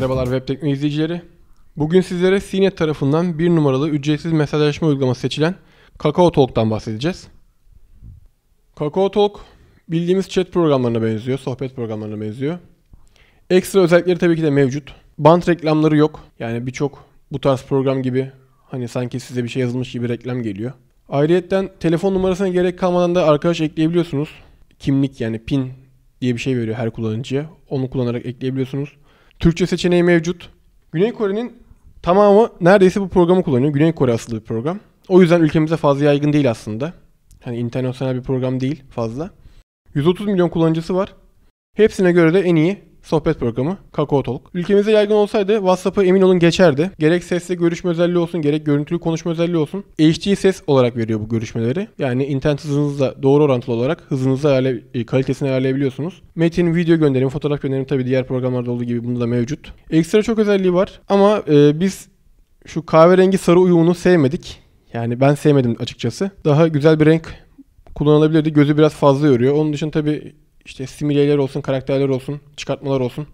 Merhabalar Web izleyicileri. Bugün sizlere CNET tarafından bir numaralı ücretsiz mesajlaşma uygulaması seçilen KakaoTalk'tan bahsedeceğiz. KakaoTalk bildiğimiz chat programlarına benziyor, sohbet programlarına benziyor. Ekstra özellikleri tabii ki de mevcut. Band reklamları yok. Yani birçok bu tarz program gibi hani sanki size bir şey yazılmış gibi reklam geliyor. Ayrıyeten telefon numarasına gerek kalmadan da arkadaş ekleyebiliyorsunuz. Kimlik yani pin diye bir şey veriyor her kullanıcıya. Onu kullanarak ekleyebiliyorsunuz. Türkçe seçeneği mevcut. Güney Kore'nin tamamı neredeyse bu programı kullanıyor. Güney Kore asıllı bir program. O yüzden ülkemize fazla yaygın değil aslında. Hani internasyonel bir program değil fazla. 130 milyon kullanıcısı var. Hepsine göre de en iyi sohbet programı Kakao Talk. Ülkemize yaygın olsaydı WhatsApp'ı emin olun geçerdi. Gerek sesli görüşme özelliği olsun gerek görüntülü konuşma özelliği olsun. HD ses olarak veriyor bu görüşmeleri. Yani internet hızınızla doğru orantılı olarak hızınızı ayarlay- e, kalitesini ayarlayabiliyorsunuz. Metin, video gönderim, fotoğraf gönderim tabii diğer programlarda olduğu gibi bunda da mevcut. Ekstra çok özelliği var ama e, biz şu kahverengi sarı uyumunu sevmedik. Yani ben sevmedim açıkçası. Daha güzel bir renk kullanılabilirdi. Gözü biraz fazla yoruyor. Onun dışında tabii işte simileler olsun, karakterler olsun, çıkartmalar olsun.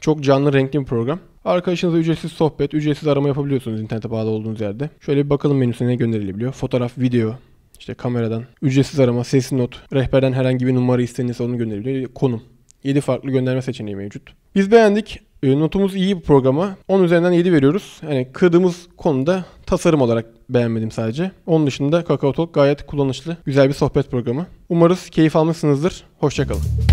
Çok canlı renkli bir program. Arkadaşınızla ücretsiz sohbet, ücretsiz arama yapabiliyorsunuz internete bağlı olduğunuz yerde. Şöyle bir bakalım menüsüne ne gönderilebiliyor. Fotoğraf, video, işte kameradan, ücretsiz arama, ses not, rehberden herhangi bir numara istenirse onu gönderebiliyor. Konum. 7 farklı gönderme seçeneği mevcut. Biz beğendik. E, notumuz iyi bu programa. 10 üzerinden 7 veriyoruz. Yani kırdığımız konuda Tasarım olarak beğenmedim sadece. Onun dışında Kakao Talk gayet kullanışlı, güzel bir sohbet programı. Umarız keyif almışsınızdır. Hoşçakalın.